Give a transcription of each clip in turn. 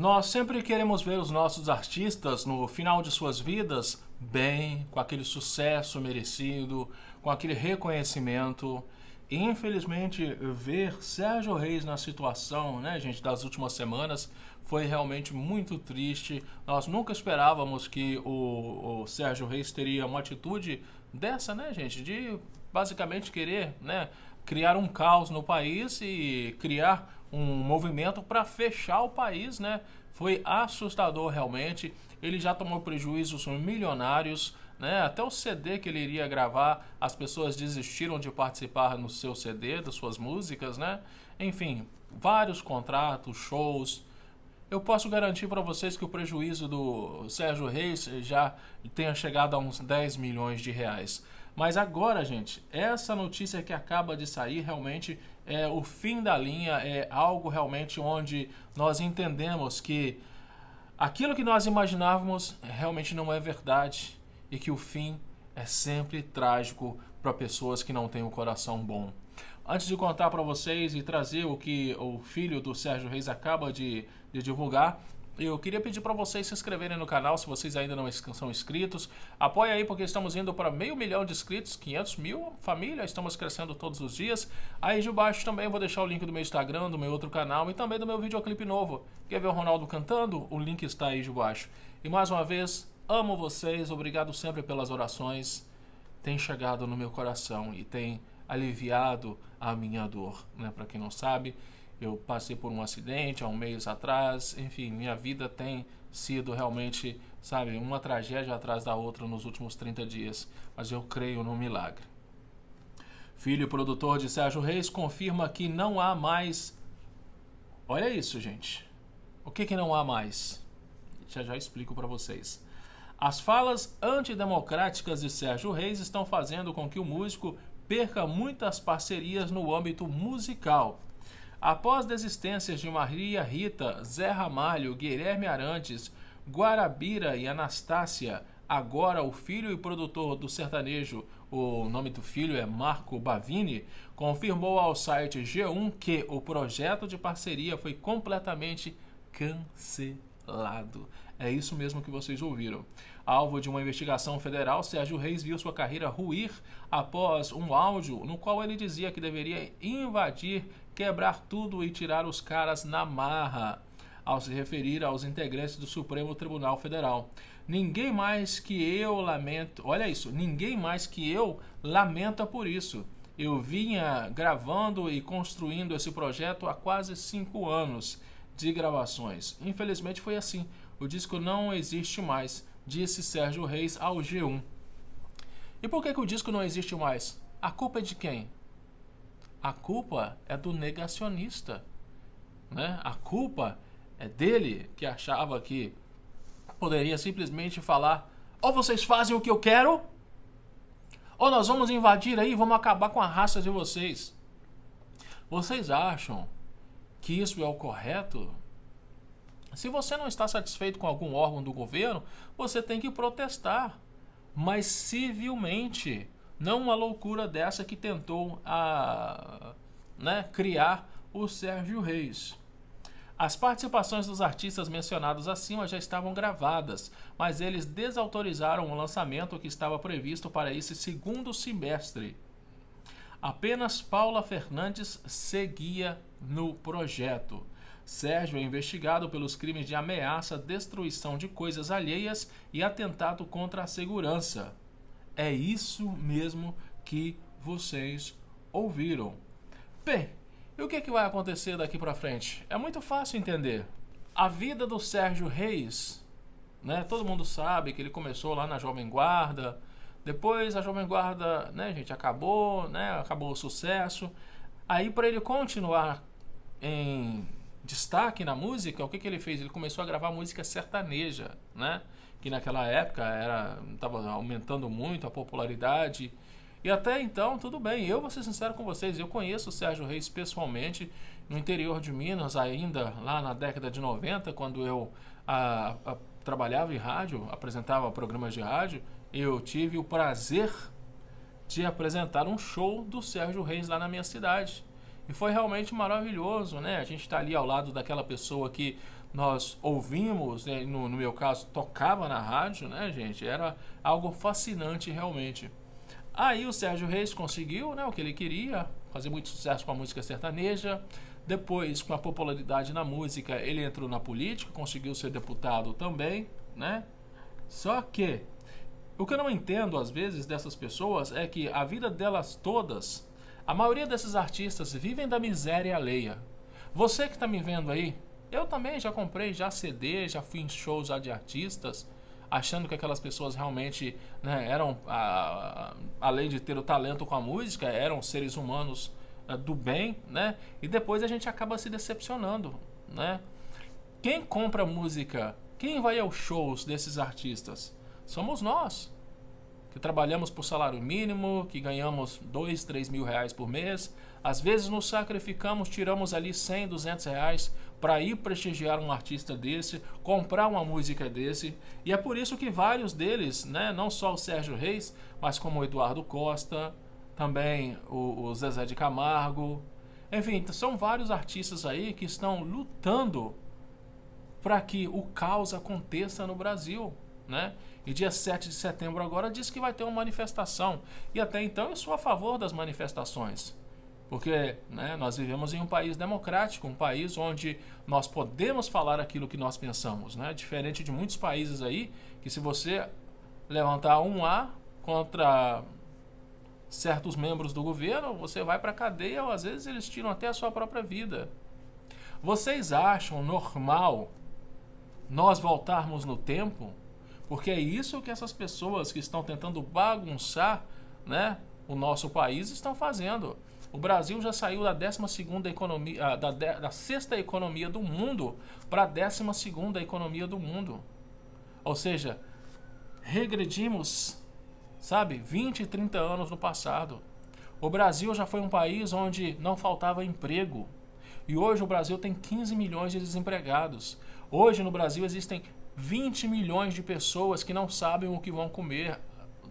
Nós sempre queremos ver os nossos artistas no final de suas vidas bem, com aquele sucesso merecido, com aquele reconhecimento. E, infelizmente, ver Sérgio Reis na situação, né, gente, das últimas semanas foi realmente muito triste. Nós nunca esperávamos que o, o Sérgio Reis teria uma atitude dessa, né, gente, de basicamente querer, né, criar um caos no país e criar um movimento para fechar o país, né? Foi assustador realmente. Ele já tomou prejuízos milionários, né? Até o CD que ele iria gravar, as pessoas desistiram de participar no seu CD, das suas músicas, né? Enfim, vários contratos, shows. Eu posso garantir para vocês que o prejuízo do Sérgio Reis já tenha chegado a uns 10 milhões de reais. Mas agora, gente, essa notícia que acaba de sair realmente é o fim da linha, é algo realmente onde nós entendemos que aquilo que nós imaginávamos realmente não é verdade e que o fim é sempre trágico para pessoas que não têm o um coração bom. Antes de contar para vocês e trazer o que o filho do Sérgio Reis acaba de, de divulgar, eu queria pedir para vocês se inscreverem no canal se vocês ainda não são inscritos. Apoie aí porque estamos indo para meio milhão de inscritos, 500 mil família, estamos crescendo todos os dias. Aí de baixo também vou deixar o link do meu Instagram, do meu outro canal e também do meu videoclipe novo. Quer ver o Ronaldo cantando? O link está aí de baixo. E mais uma vez, amo vocês, obrigado sempre pelas orações. Tem chegado no meu coração e tem aliviado a minha dor, né, para quem não sabe. Eu passei por um acidente há um mês atrás, enfim, minha vida tem sido realmente, sabe, uma tragédia atrás da outra nos últimos 30 dias, mas eu creio no milagre. Filho produtor de Sérgio Reis confirma que não há mais. Olha isso, gente. O que, que não há mais? Já já explico para vocês. As falas antidemocráticas de Sérgio Reis estão fazendo com que o músico perca muitas parcerias no âmbito musical. Após desistências de Maria Rita, Zé Ramalho, Guilherme Arantes, Guarabira e Anastácia, agora o filho e produtor do sertanejo, o nome do filho é Marco Bavini, confirmou ao site G1 que o projeto de parceria foi completamente cancelado. É isso mesmo que vocês ouviram. Alvo de uma investigação federal, Sérgio Reis viu sua carreira ruir após um áudio no qual ele dizia que deveria invadir, quebrar tudo e tirar os caras na marra ao se referir aos integrantes do Supremo Tribunal Federal. Ninguém mais que eu lamento, olha isso, ninguém mais que eu lamenta por isso. Eu vinha gravando e construindo esse projeto há quase cinco anos de gravações. Infelizmente foi assim. O disco não existe mais disse Sérgio Reis ao G1. E por que, que o disco não existe mais? A culpa é de quem? A culpa é do negacionista. Né? A culpa é dele que achava que poderia simplesmente falar: ou vocês fazem o que eu quero, ou nós vamos invadir aí e vamos acabar com a raça de vocês. Vocês acham que isso é o correto? Se você não está satisfeito com algum órgão do governo, você tem que protestar, mas civilmente, não uma loucura dessa que tentou a, ah, né, criar o Sérgio Reis. As participações dos artistas mencionados acima já estavam gravadas, mas eles desautorizaram o lançamento que estava previsto para esse segundo semestre. Apenas Paula Fernandes seguia no projeto. Sérgio é investigado pelos crimes de ameaça, destruição de coisas alheias e atentado contra a segurança. É isso mesmo que vocês ouviram. Bem, e o que, é que vai acontecer daqui para frente? É muito fácil entender. A vida do Sérgio Reis, né? Todo mundo sabe que ele começou lá na Jovem Guarda, depois a Jovem Guarda, né, gente, acabou, né? Acabou o sucesso. Aí para ele continuar em destaque na música, o que, que ele fez? Ele começou a gravar música sertaneja, né? Que naquela época era estava aumentando muito a popularidade. E até então, tudo bem. Eu vou ser sincero com vocês, eu conheço o Sérgio Reis pessoalmente no interior de Minas, ainda lá na década de 90, quando eu a, a, trabalhava em rádio, apresentava programas de rádio, eu tive o prazer de apresentar um show do Sérgio Reis lá na minha cidade. E foi realmente maravilhoso, né? A gente está ali ao lado daquela pessoa que nós ouvimos, né? no, no meu caso, tocava na rádio, né, gente? Era algo fascinante realmente. Aí o Sérgio Reis conseguiu né, o que ele queria, fazer muito sucesso com a música sertaneja. Depois, com a popularidade na música, ele entrou na política, conseguiu ser deputado também, né? Só que o que eu não entendo às vezes dessas pessoas é que a vida delas todas a maioria desses artistas vivem da miséria alheia. Você que está me vendo aí, eu também já comprei já CD, já fui em shows já de artistas, achando que aquelas pessoas realmente né, eram, a, além de ter o talento com a música, eram seres humanos a, eh, do bem, né? E depois a gente acaba se decepcionando, né? Quem compra música, quem vai aos shows desses artistas? Somos nós que trabalhamos por salário mínimo, que ganhamos dois, três mil reais por mês. Às vezes nos sacrificamos, tiramos ali 100, 200 reais para ir prestigiar um artista desse, comprar uma música desse. E é por isso que vários deles, né, não só o Sérgio Reis, mas como o Eduardo Costa, também o, o Zezé de Camargo. Enfim, são vários artistas aí que estão lutando para que o caos aconteça no Brasil né? E dia 7 de setembro agora diz que vai ter uma manifestação. E até então eu sou a favor das manifestações. Porque né, nós vivemos em um país democrático, um país onde nós podemos falar aquilo que nós pensamos. Né? Diferente de muitos países aí, que se você levantar um A contra certos membros do governo, você vai para a cadeia ou às vezes eles tiram até a sua própria vida. Vocês acham normal nós voltarmos no tempo porque é isso que essas pessoas que estão tentando bagunçar né, o nosso país estão fazendo. O Brasil já saiu da 12 economia, ah, da, da sexta economia do mundo para a 12 economia do mundo. Ou seja, regredimos, sabe, 20, 30 anos no passado. O Brasil já foi um país onde não faltava emprego. E hoje o Brasil tem 15 milhões de desempregados. Hoje no Brasil existem 20 milhões de pessoas que não sabem o que vão comer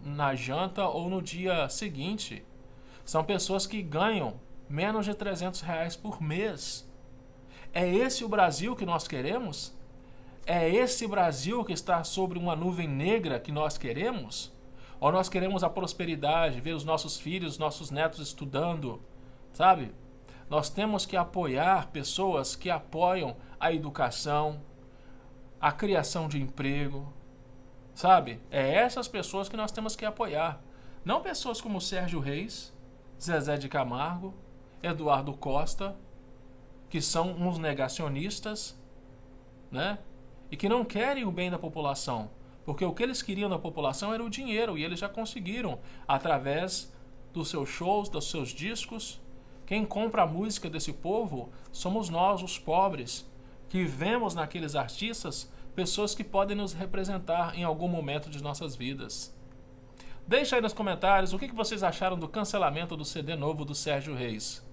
na janta ou no dia seguinte. São pessoas que ganham menos de 300 reais por mês. É esse o Brasil que nós queremos? É esse Brasil que está sobre uma nuvem negra que nós queremos? Ou nós queremos a prosperidade, ver os nossos filhos, nossos netos estudando, sabe? Nós temos que apoiar pessoas que apoiam a educação, a criação de emprego, sabe? É essas pessoas que nós temos que apoiar. Não pessoas como Sérgio Reis, Zezé de Camargo, Eduardo Costa, que são uns negacionistas, né? E que não querem o bem da população, porque o que eles queriam da população era o dinheiro e eles já conseguiram através dos seus shows, dos seus discos. Quem compra a música desse povo somos nós, os pobres, que vemos naqueles artistas pessoas que podem nos representar em algum momento de nossas vidas. Deixa aí nos comentários o que vocês acharam do cancelamento do CD novo do Sérgio Reis.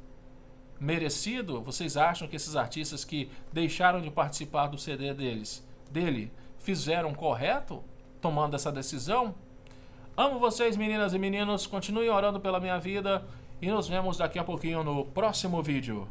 Merecido? Vocês acham que esses artistas que deixaram de participar do CD deles, dele, fizeram correto tomando essa decisão? Amo vocês, meninas e meninos. Continuem orando pela minha vida e nos vemos daqui a pouquinho no próximo vídeo.